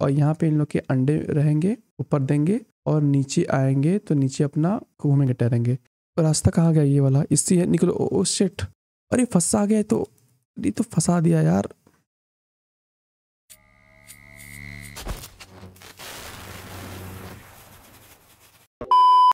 और यहाँ पे इन लोग के अंडे रहेंगे ऊपर देंगे और नीचे आएंगे तो नीचे अपना घूमेंगे टहरेंगे रास्ता कहाँ गया ये वाला इससे निकलो ओ, ओ शिट अरे फंसा गया तो ये तो फंसा दिया यार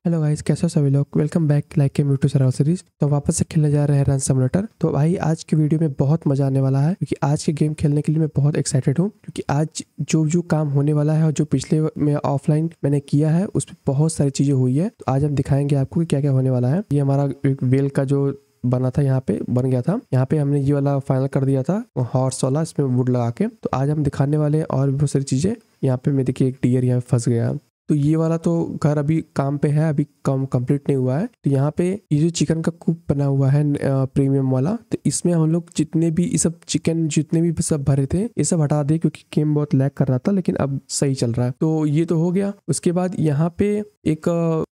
हेलो गाइस कैसे हो सभी लोग वेलकम बैक लाइक के म्यूटू सराव सीरीज तो वापस से खेलने जा रहे हैं रन समलेटर तो भाई आज की वीडियो में बहुत मजा आने वाला है क्योंकि आज के गेम खेलने के लिए मैं बहुत एक्साइटेड हूं क्योंकि आज जो जो काम होने वाला है और जो पिछले में ऑफलाइन मैंने किया है उसमें बहुत सारी चीजें हुई है तो आज हम दिखाएंगे आपको कि क्या क्या होने वाला है ये हमारा वेल का जो बना था यहाँ पे बन गया था यहाँ पे हमने ये वाला फाइनल कर दिया था हॉर्स वाला इसमें वुड लगा के तो आज हम दिखाने वाले और बहुत सारी चीजें यहाँ पे मैं देखिए एक डियर यहाँ फंस गया तो ये वाला तो घर अभी काम पे है अभी कम कंप्लीट नहीं हुआ है तो यहाँ पे ये जो चिकन का कूप बना हुआ है प्रीमियम वाला तो इसमें हम लोग जितने भी ये सब चिकन जितने भी सब भरे थे ये सब हटा दे क्योंकि गेम बहुत लैक कर रहा था लेकिन अब सही चल रहा है तो ये तो हो गया उसके बाद यहाँ पे एक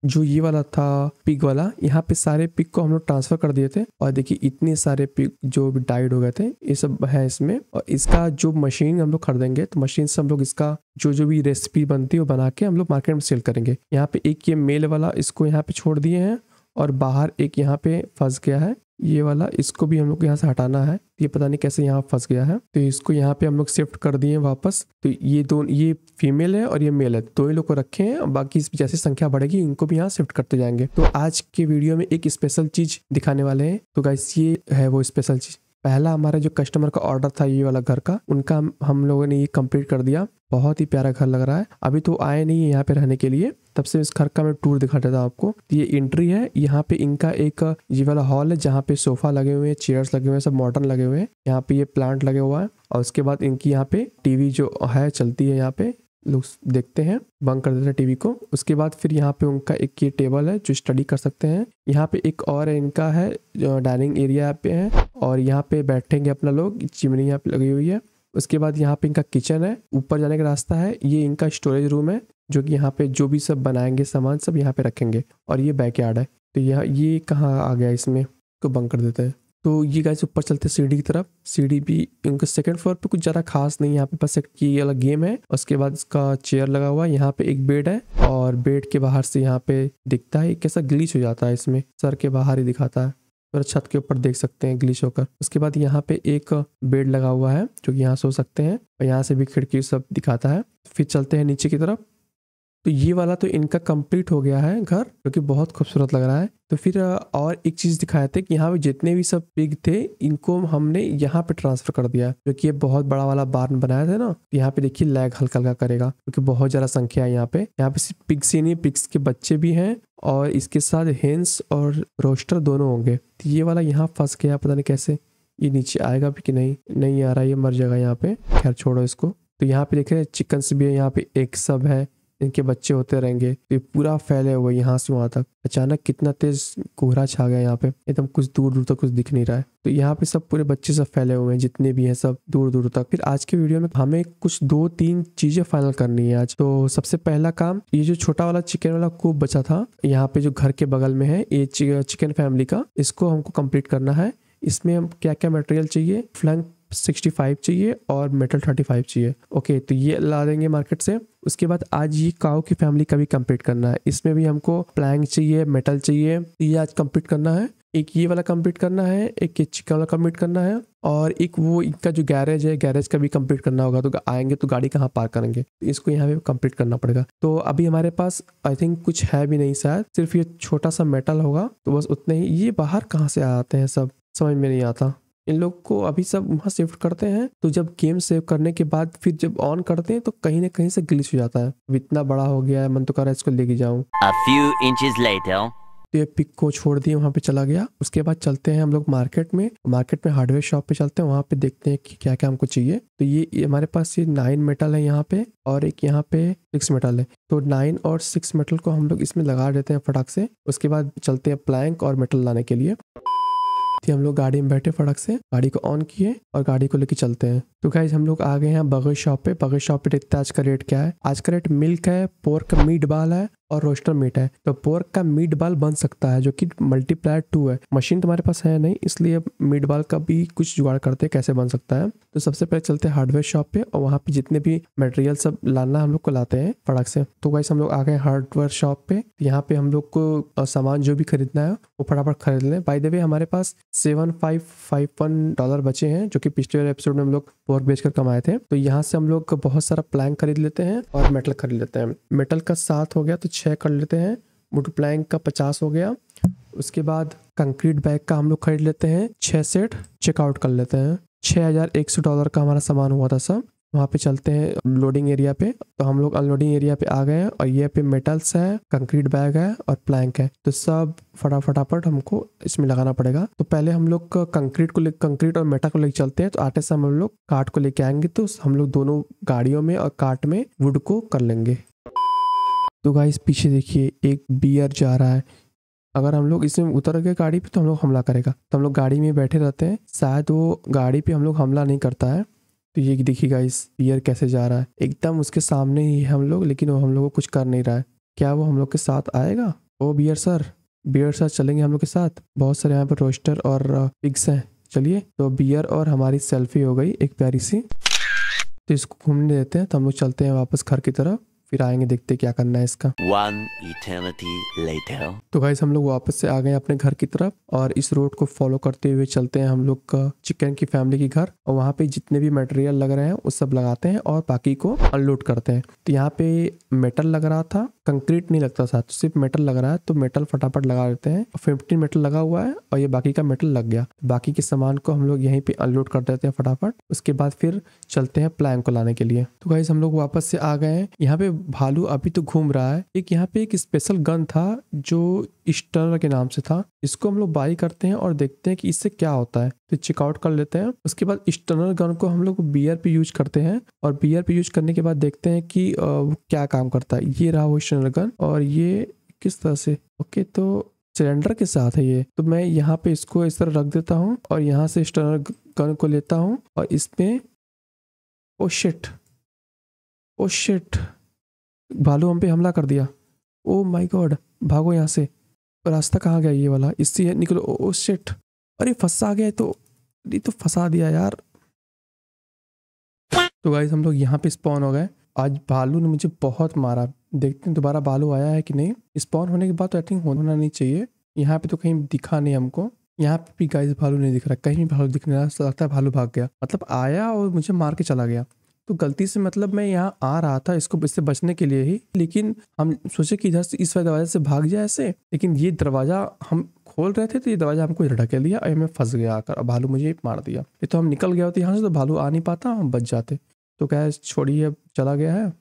जो ये वाला था पिग वाला यहाँ पे सारे पिग को हम लोग ट्रांसफर कर दिए थे और देखिए इतने सारे पिग जो डाइड हो गए थे ये सब है इसमें और इसका जो मशीन हम लोग खरीदेंगे तो मशीन से हम लोग इसका जो जो भी रेसिपी बनती है वो बना के हम लोग मार्केट मार्केट में सेल करेंगे यहाँ पे एक ये मेल वाला इसको यहाँ पे छोड़ दिए हैं और बाहर एक यहाँ पे फंस गया है ये वाला इसको भी हम लोग यहाँ से हटाना है ये पता नहीं कैसे यहाँ फंस गया है तो इसको यहाँ पे हम लोग शिफ्ट कर दिए वापस तो ये दो ये फीमेल है और ये मेल है दो तो ही लोग को रखे हैं और बाकी इस जैसे संख्या बढ़ेगी इनको भी यहाँ शिफ्ट करते जाएंगे तो आज के वीडियो में एक स्पेशल चीज दिखाने वाले हैं तो गाइस ये है वो स्पेशल चीज पहला हमारा जो कस्टमर का ऑर्डर था ये वाला घर का उनका हम लोगों ने ये कंप्लीट कर दिया बहुत ही प्यारा घर लग रहा है अभी तो आए नहीं है यहाँ पे रहने के लिए तब से इस घर का मैं टूर दिखा देता हूँ आपको ये एंट्री है यहाँ पे इनका एक ये वाला हॉल है जहाँ पे सोफा लगे हुए हैं चेयर्स लगे हुए हैं सब मॉडर्न लगे हुए हैं यहाँ पे ये प्लांट लगे हुआ है और उसके बाद इनकी यहाँ पे टीवी जो है चलती है यहाँ पे लोग देखते हैं बंक कर देते हैं टीवी को उसके बाद फिर यहाँ पे उनका एक ये टेबल है जो स्टडी कर सकते हैं यहाँ पे एक और इनका है जो डाइनिंग एरिया पे है और यहाँ पे बैठेंगे अपना लोग चिमनी यहाँ पे लगी हुई है उसके बाद यहाँ पे इनका किचन है ऊपर जाने का रास्ता है ये इनका स्टोरेज रूम है जो कि यहाँ पे जो भी सब बनाएंगे सामान सब यहाँ पे रखेंगे और ये बैक है तो यह ये कहाँ आ गया इसमें को बंक कर देते हैं तो ये गाइस ऊपर चलते सीढ़ी की तरफ सीढ़ी भी उनके सेकंड फ्लोर पे कुछ ज़्यादा खास नहीं है यहाँ पे बस एक ये अलग गेम है उसके बाद इसका चेयर लगा हुआ है यहाँ पे एक बेड है और बेड के बाहर से यहाँ पे दिखता है कैसा ग्लीच हो जाता है इसमें सर के बाहर ही दिखाता है और छत के ऊपर देख सकते हैं ग्लिच होकर उसके बाद यहाँ पे एक बेड लगा हुआ है जो कि यहाँ सो सकते हैं और यहाँ से भी खिड़की सब दिखाता है फिर चलते हैं नीचे की तरफ तो ये वाला तो इनका कंप्लीट हो गया है घर जो कि बहुत खूबसूरत लग रहा है तो फिर और एक चीज़ दिखाए थे कि यहाँ पे जितने भी सब पिग थे इनको हमने यहाँ पे ट्रांसफर कर दिया जो कि ये बहुत बड़ा वाला बार्न बनाया था ना तो यहाँ पे देखिए लैग हल्का हल्का करेगा क्योंकि बहुत ज़्यादा संख्या है यहाँ पे यहाँ पे सिर्फ पिग्स ही नहीं पिग्स के बच्चे भी हैं और इसके साथ हेंस और रोस्टर दोनों होंगे तो ये वाला यहाँ फंस गया पता नहीं कैसे ये नीचे आएगा भी कि नहीं नहीं आ रहा ये मर जाएगा यहाँ पे खैर छोड़ो इसको तो यहाँ पे देख रहे हैं चिकन्स भी है यहाँ पे एक सब है इनके बच्चे होते रहेंगे तो ये पूरा फैले हुए यहाँ से वहाँ तक अचानक कितना तेज कोहरा छा गया यहाँ पे एकदम कुछ दूर दूर तक कुछ दिख नहीं रहा है तो यहाँ पे सब पूरे बच्चे सब फैले हुए हैं जितने भी हैं सब दूर दूर तक फिर आज के वीडियो में हमें कुछ दो तीन चीजें फाइनल करनी है आज तो सबसे पहला काम ये जो छोटा वाला चिकन वाला कूप बचा था यहाँ पे जो घर के बगल में है ये चिकन फैमिली का इसको हमको कम्प्लीट करना है इसमें हम क्या क्या मटेरियल चाहिए फ्लंक सिक्सटी फाइव चाहिए और मेटल थर्टी फाइव चाहिए ओके तो ये ला देंगे मार्केट से उसके बाद आज ये काउ की फैमिली का भी कम्प्लीट करना है इसमें भी हमको प्लैंग चाहिए मेटल चाहिए ये आज कम्प्लीट करना है एक ये वाला कम्प्लीट करना है एक ये चिकन वाला कम्प्लीट करना है और एक वो इनका जो गैरेज है गैरेज का भी कम्प्लीट करना होगा तो आएंगे तो गाड़ी कहाँ पार्क करेंगे इसको यहाँ पे कम्प्लीट करना पड़ेगा तो अभी हमारे पास आई थिंक कुछ है भी नहीं शायद सिर्फ ये छोटा सा मेटल होगा तो बस उतने ही ये बाहर कहाँ से आते हैं सब समझ में नहीं आता इन लोग को अभी सब वहाँ शिफ्ट करते हैं तो जब गेम सेव करने के बाद फिर जब ऑन करते हैं तो कहीं ना कहीं से ग्लिच हो जाता है इतना बड़ा हो गया है मन तो कर रहा है इसको लेके जाऊँ तो ये पिक को छोड़ दिए वहाँ पे चला गया उसके बाद चलते हैं हम लोग मार्केट में मार्केट में हार्डवेयर शॉप पे चलते हैं वहाँ पे देखते हैं कि क्या क्या हमको चाहिए तो ये हमारे पास ये नाइन मेटल है यहाँ पे और एक यहाँ पे सिक्स मेटल है तो नाइन और सिक्स मेटल को हम लोग इसमें लगा देते हैं फटाक से उसके बाद चलते हैं प्लैंक और मेटल लाने के लिए थी हम लोग गाड़ी में बैठे फटक से गाड़ी को ऑन किए और गाड़ी को लेके चलते हैं तो गाइज हम लोग आ गए हैं बर्गर शॉप पे बगे शॉप पे देखते हैं आज का रेट क्या है आज का रेट मिल्क है पोर्क मीट बाल है और रोस्टर मीट है तो पोर्क का मीट बाल बन सकता है जो कि मल्टीप्लायर टू है मशीन तुम्हारे पास है नहीं इसलिए मीट बाल का भी कुछ जुगाड़ करते हैं कैसे बन सकता है तो सबसे पहले चलते हैं हार्डवेयर शॉप पे और वहाँ पे जितने भी मटेरियल सब लाना हम लोग को लाते हैं फटाक से तो गाइस हम लोग आ गए हार्डवेयर शॉप पे यहाँ पे हम लोग को सामान जो भी खरीदना है वो फटाफट खरीद लें बाई दे हमारे पास seven five five one dollar बचे हैं जो कि पिछले एपिसोड में हम लोग और बेचकर कमाए थे तो यहाँ से हम लोग बहुत सारा प्लैंक खरीद लेते हैं और मेटल खरीद लेते हैं मेटल का सात हो गया तो छः कर लेते हैं वुड प्लैंक का पचास हो गया उसके बाद कंक्रीट बैग का हम लोग खरीद लेते हैं छः सेट चेकआउट कर लेते हैं छः हज़ार एक सौ डॉलर का हमारा सामान हुआ था सब वहाँ पे चलते हैं लोडिंग एरिया पे तो हम लोग अनलोडिंग एरिया पे आ गए हैं और ये पे मेटल्स है कंक्रीट बैग है और प्लैंक है तो सब फटाफटाफट हमको इसमें लगाना पड़ेगा तो पहले हम लोग कंक्रीट को लेकर कंक्रीट और मेटा को लेकर चलते हैं तो आटे से हम लोग कार्ट को लेके आएंगे तो हम लोग दोनों गाड़ियों में और कार्ट में वुड को कर लेंगे तो गाइस पीछे देखिए एक बियर जा रहा है अगर हम लोग इसमें उतर गए गाड़ी पे तो हम लोग हमला करेगा तो हम लोग गाड़ी में बैठे रहते हैं शायद वो गाड़ी पे हम लोग हमला नहीं करता है तो ये देखिए गाइस पियर कैसे जा रहा है एकदम उसके सामने ही हम लोग लेकिन वो हम लोग को कुछ कर नहीं रहा है क्या वो हम लोग के साथ आएगा ओ बियर सर बियर सर चलेंगे हम लोग के साथ बहुत सारे यहाँ पर रोस्टर और पिग्स हैं चलिए तो बियर और हमारी सेल्फी हो गई एक प्यारी सी तो इसको घूमने देते हैं तो हम लोग चलते हैं वापस घर की तरफ फिर आएंगे देखते क्या करना है इसका One eternity later. तो भाई हम लोग वापस से आ गए अपने घर की तरफ और इस रोड को फॉलो करते हुए चलते हैं हम लोग चिकन की फैमिली के घर और वहाँ पे जितने भी मटेरियल लग रहे हैं वो सब लगाते हैं और बाकी को अनलोड करते हैं तो यहाँ पे मेटल लग रहा था कंक्रीट नहीं लगता साथ सिर्फ मेटल लग रहा है तो मेटल फटाफट लगा देते हैं फिफ्टीन मेटल लगा हुआ है और ये बाकी का मेटल लग गया बाकी के सामान को हम लोग यहीं पे अनलोड कर देते हैं फटाफट उसके बाद फिर चलते हैं प्लैंक को लाने के लिए तो गाइज हम लोग वापस से आ गए हैं यहाँ पे भालू अभी तो घूम रहा है एक यहाँ पे एक स्पेशल गन था जो स्टर के नाम से था इसको हम लोग बाई करते हैं और देखते हैं कि इससे क्या होता है तो चेकआउट कर लेते हैं उसके बाद इस्टर्नर गन को हम लोग बी पे यूज करते हैं और बी पे यूज करने के बाद देखते हैं कि वो क्या काम करता है ये रहा वो इस्टर्नर गन और ये किस तरह से ओके तो सिलेंडर के साथ है ये तो मैं यहाँ पे इसको इस तरह रख देता हूँ और यहाँ से स्टर्नर गन को लेता हूँ और इसमें ओ शिट ओ शिट भालू हम पे हमला कर दिया ओ माई गॉड भागो यहाँ से रास्ता कहाँ गया ये वाला इससे निकलो ओ शिट अरे फंसा गया तो ये तो फंसा दिया यार तो गाइज हम लोग यहाँ पे स्पॉन हो गए आज भालू ने मुझे बहुत मारा देखते हैं दोबारा बालू आया है कि नहीं स्पॉन होने के बाद तो आई थिंक होना नहीं चाहिए यहाँ पे तो कहीं दिखा नहीं हमको यहाँ पे भी गाइस भालू नहीं दिख रहा कहीं भी भालू दिखने लगता है भालू भाग गया मतलब आया और मुझे मार के चला गया तो गलती से मतलब मैं यहाँ आ रहा था इसको इससे बचने के लिए ही लेकिन हम सोचे कि इधर से इस दरवाजे से भाग जाए ऐसे लेकिन ये दरवाजा हम खोल रहे थे तो ये दरवाजा हमको ढके लिया और मैं फंस गया आकर और भालू मुझे मार दिया ये तो हम निकल गया होते यहाँ से तो भालू आ नहीं पाता हम बच जाते तो क्या छोड़िए चला गया है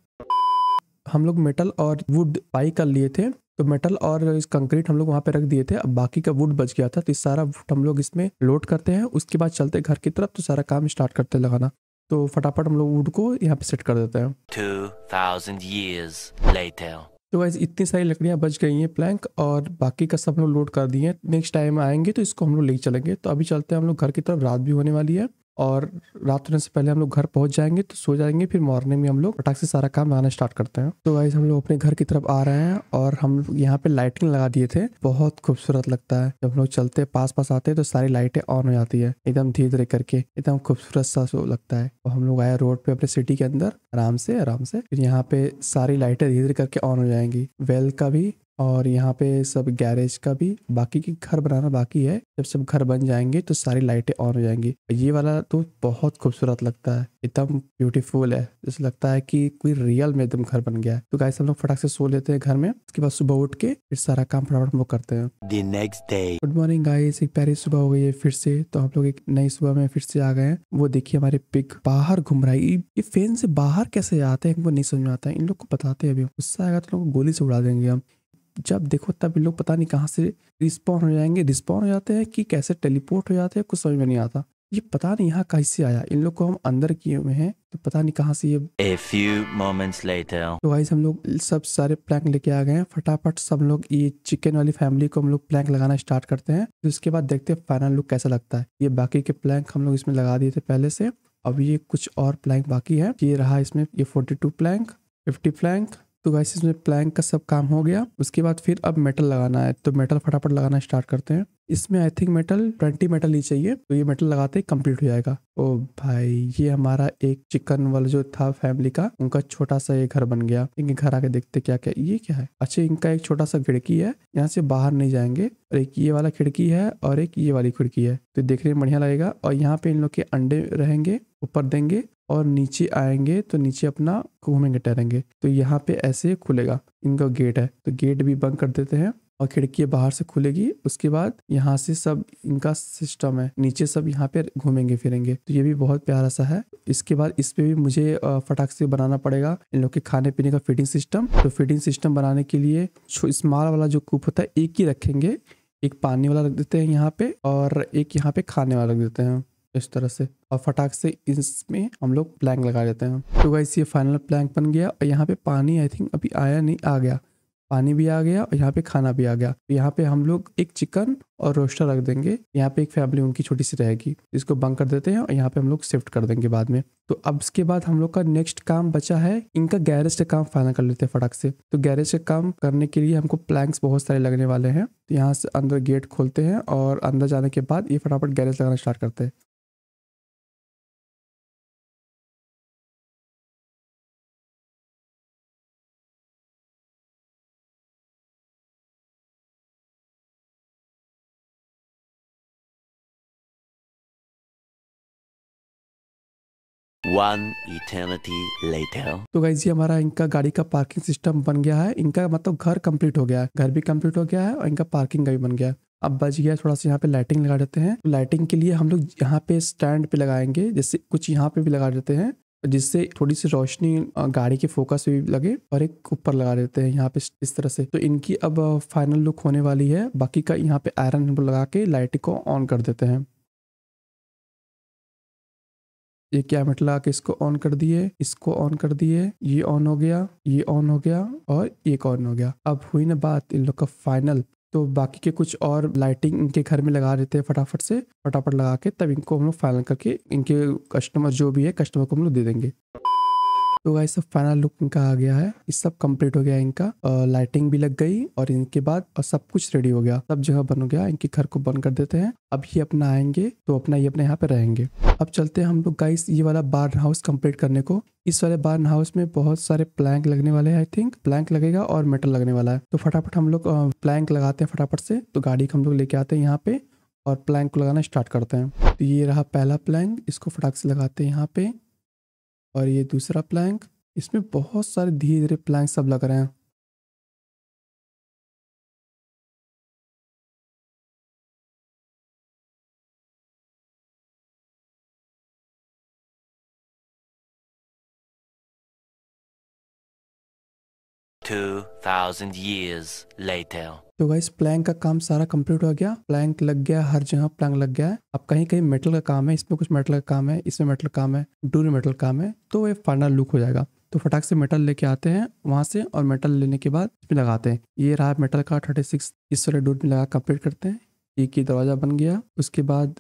हम लोग मेटल और वुड पाई कर लिए थे तो मेटल और कंक्रीट हम लोग वहाँ पे रख दिए थे अब बाकी का वुड बच गया था तो इस सारा वुड हम लोग इसमें लोड करते हैं उसके बाद चलते घर की तरफ तो सारा काम स्टार्ट करते लगाना तो फटाफट हम लोग वुड को यहाँ पे सेट कर देते हैं टू थाउजेंड ईयर्स लेटर तो वैसे इतनी सारी लकड़ियाँ बच गई हैं प्लैंक और बाकी का सब हम लोग लोड कर दिए हैं नेक्स्ट टाइम आएंगे तो इसको हम लोग ले चलेंगे तो अभी चलते हैं हम लोग घर की तरफ रात भी होने वाली है और रात होने से पहले हम लोग घर पहुंच जाएंगे तो सो जाएंगे फिर मॉर्निंग में हम लोग पटाख से सारा काम आना स्टार्ट करते हैं तो वाइज हम लोग अपने घर की तरफ आ रहे हैं और हम यहाँ पे लाइटिंग लगा दिए थे बहुत खूबसूरत लगता है जब हम लोग चलते पास पास आते हैं तो सारी लाइटें ऑन हो जाती है एकदम धीरे धीरे करके एकदम खूबसूरत सा लगता है और हम लोग आए रोड पे अपने सिटी के अंदर आराम से आराम से फिर यहाँ पे सारी लाइटें धीरे धीरे करके ऑन हो जाएंगी वेल का भी और यहाँ पे सब गैरेज का भी बाकी की घर बनाना बाकी है जब सब घर बन जाएंगे तो सारी लाइटें ऑन हो जाएंगी ये वाला तो बहुत खूबसूरत लगता है एकदम ब्यूटीफुल है जैसे लगता है कि कोई रियल में एकदम घर बन गया है तो गाइस हम लोग फटाक से सो लेते हैं घर में उसके बाद सुबह उठ के फिर सारा काम फटाफट हम लोग करते हैं गुड मॉर्निंग गाइस एक प्यारी सुबह हो गई है फिर से तो हम लोग एक नई सुबह में फिर से आ गए हैं वो देखिए हमारे पिक बाहर घूम रहा है ये फैन से बाहर कैसे आते हैं वो नहीं समझ में आता है इन लोग को बताते हैं अभी गुस्सा आएगा तो लोग गोली से उड़ा देंगे हम जब देखो तब लोग पता नहीं कहाँ से रिस्पॉन्ड हो जाएंगे रिस्पॉन्ड हो जाते हैं कि कैसे टेलीपोर्ट हो जाते हैं कुछ समझ में नहीं आता ये पता नहीं यहाँ कैसे आया इन लोग को हम अंदर किए हुए हैं तो पता नहीं कहाँ से ये A few moments later. तो गाइस हम लोग सब सारे प्लैंक लेके आ गए हैं फटाफट सब लोग ये चिकन वाली फैमिली को हम लोग प्लैंक लगाना स्टार्ट करते हैं तो उसके बाद देखते हैं फाइनल लुक कैसा लगता है ये बाकी के प्लैंक हम लोग इसमें लगा दिए थे पहले से अब ये कुछ और प्लैंक बाकी है ये रहा इसमें ये forty two plank fifty plank तो वैसे इसमें प्लैंक का सब काम हो गया उसके बाद फिर अब मेटल लगाना है तो मेटल फटाफट लगाना स्टार्ट करते हैं इसमें I think metal twenty metal ही चाहिए तो ये मेटल लगाते ही कम्प्लीट हो जाएगा ओ भाई ये हमारा एक चिकन वाला जो था फैमिली का उनका छोटा सा ये घर बन गया इनके घर आके देखते क्या क्या ये क्या है अच्छा इनका एक छोटा सा खिड़की है यहाँ से बाहर नहीं जाएंगे और एक ये वाला खिड़की है और एक ये वाली खिड़की है तो देखने में बढ़िया लगेगा और यहाँ पे इन लोग के अंडे रहेंगे ऊपर देंगे और नीचे आएंगे तो नीचे अपना घूमेंगे टहरेंगे तो यहाँ पे ऐसे खुलेगा इनका गेट है तो गेट भी बंद कर देते हैं और खिड़की बाहर से खुलेगी उसके बाद यहाँ से सब इनका सिस्टम है नीचे सब यहाँ पे घूमेंगे फिरेंगे तो ये भी बहुत प्यारा सा है इसके बाद इस पे भी मुझे फटाक से बनाना पड़ेगा इन लोग के खाने पीने का फीडिंग सिस्टम तो फीडिंग सिस्टम बनाने के लिए स्मॉल वाला जो कूप होता है एक ही रखेंगे एक पानी वाला रख देते हैं यहाँ पे और एक यहाँ पे खाने वाला रख देते हैं इस तरह से और फटाक से इसमें हम लोग प्लैंक लगा देते हैं तो वैस ये फाइनल प्लैंक बन गया और यहाँ पे पानी आई थिंक अभी आया नहीं आ गया पानी भी आ गया और यहाँ पे खाना भी आ गया तो यहाँ पे हम लोग एक चिकन और रोस्टर रख देंगे यहाँ पे एक फैमिली उनकी छोटी सी रहेगी इसको बंक कर देते हैं और यहाँ पे हम लोग शिफ्ट कर देंगे बाद में तो अब इसके बाद हम लोग का नेक्स्ट काम बचा है इनका गैरेज का काम फाइनल कर लेते हैं फटाक से तो गैरेज का काम करने के लिए हमको प्लैंक्स बहुत सारे लगने वाले हैं तो यहाँ से अंदर गेट खोलते हैं और अंदर जाने के बाद ये फटाफट गैरेज लगाना स्टार्ट करते हैं One eternity later. तो गाइज ये हमारा इनका गाड़ी का पार्किंग सिस्टम बन गया है इनका मतलब घर कंप्लीट हो गया है घर भी कंप्लीट हो गया है और इनका पार्किंग का भी बन गया है अब बच गया थोड़ा सा यहाँ पे लाइटिंग लगा देते हैं तो लाइटिंग के लिए हम लोग यहाँ पे स्टैंड पे लगाएंगे जैसे कुछ यहाँ पे भी लगा देते हैं जिससे थोड़ी सी रोशनी गाड़ी के फोकस भी लगे और एक ऊपर लगा देते हैं यहाँ पे इस तरह से तो इनकी अब फाइनल लुक होने वाली है बाकी का यहाँ पे आयरन लगा के लाइट को ऑन कर देते हैं ये क्या मिटला के इसको ऑन कर दिए इसको ऑन कर दिए ये ऑन हो गया ये ऑन हो गया और ये ऑन हो गया अब हुई ना बात इन लोग का फाइनल तो बाकी के कुछ और लाइटिंग इनके घर में लगा रहे थे फटाफट से फटाफट लगा के तब इनको हम लोग फाइनल करके इनके कस्टमर जो भी है कस्टमर को हम लोग दे देंगे तो गाइस सब फाइनल लुक इनका आ गया है इस सब कंप्लीट हो गया इनका लाइटिंग भी लग गई और इनके बाद और सब कुछ रेडी हो गया सब जगह बन हो गया इनके घर को बंद कर देते हैं अब ये अपना आएंगे तो अपना ये अपने यहाँ पे रहेंगे अब चलते हैं हम लोग गाइस ये वाला बार हाउस कंप्लीट करने को इस वाले बार्न हाउस में बहुत सारे प्लैंक लगने वाले हैं आई थिंक प्लैंक लगेगा और मेटल लगने वाला है तो फटाफट हम लोग प्लैंक लगाते हैं फटाफट से तो गाड़ी को हम लोग लेके आते हैं यहाँ पे और प्लैंक को लगाना स्टार्ट करते हैं तो ये रहा पहला प्लैंक इसको फटाक से लगाते हैं यहाँ पे और ये दूसरा प्लैंक इसमें बहुत सारे धीरे धीरे प्लैंक सब लग रहे हैं 2000 years later तो गाइस प्लैंक का काम सारा कंप्लीट हो गया प्लैंक लग गया हर जगह प्लैंक लग गया है अब कहीं कहीं मेटल का काम है इसमें कुछ मेटल का काम है इसमें मेटल काम है डूरी मेटल काम है तो ये फाइनल लुक हो जाएगा तो फटाक से मेटल लेके आते हैं वहां से और मेटल लेने के बाद इसमें लगाते हैं ये रहा मेटल का थर्टी सिक्स इस वाले डूर में लगा कंप्लीट करते हैं एक ही दरवाज़ा बन गया उसके बाद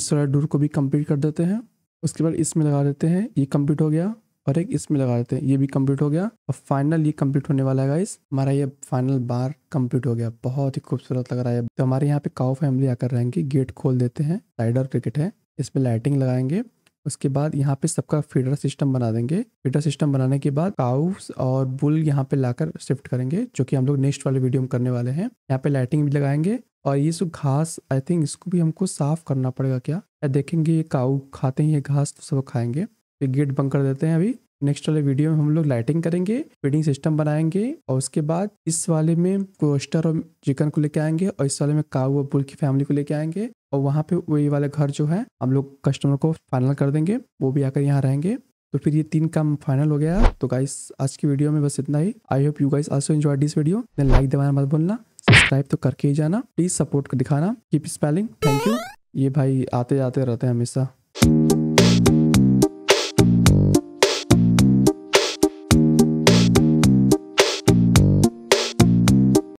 इस वाले डूर को भी कंप्लीट कर देते हैं उसके बाद इसमें लगा देते हैं ये कंप्लीट हो गया और एक इसमें लगा देते हैं ये भी कंप्लीट हो गया और फाइनल ये कंप्लीट होने वाला है गाइस हमारा ये फाइनल बार कंप्लीट हो गया बहुत ही खूबसूरत लग रहा है तो हमारे यहाँ पे काउ फैमिली आकर रहेंगे गेट खोल देते हैं साइडर क्रिकेट है इसमें लाइटिंग लगाएंगे उसके बाद यहाँ पे सबका फीडर सिस्टम बना देंगे फीडर सिस्टम बनाने के बाद काउस और बुल यहाँ पे लाकर शिफ्ट करेंगे जो कि हम लोग नेक्स्ट वाले वीडियो में करने वाले हैं यहाँ पे लाइटिंग भी लगाएंगे और ये सब घास आई थिंक इसको भी हमको साफ करना पड़ेगा क्या या देखेंगे ये काऊ खाते हैं ये घास तो सब खाएंगे गेट बंद कर देते हैं अभी नेक्स्ट वाले वीडियो में हम लोग लाइटिंग करेंगे फीडिंग सिस्टम बनाएंगे और उसके बाद इस वाले में कोस्टर और चिकन को लेके आएंगे और इस वाले में काउ और बुल की फैमिली को लेके आएंगे और वहाँ पे वही वाले घर जो है हम लोग कस्टमर को फाइनल कर देंगे वो भी आकर यहाँ रहेंगे तो फिर ये तीन काम फाइनल हो गया तो गाइस आज की वीडियो में बस इतना ही I hope you guys also enjoy this video like दबाना मत भूलना सब्सक्राइब तो करके ही जाना प्लीज सपोर्ट दिखाना कीप स्पेलिंग थैंक यू ये भाई आते जाते रहते हैं हमेशा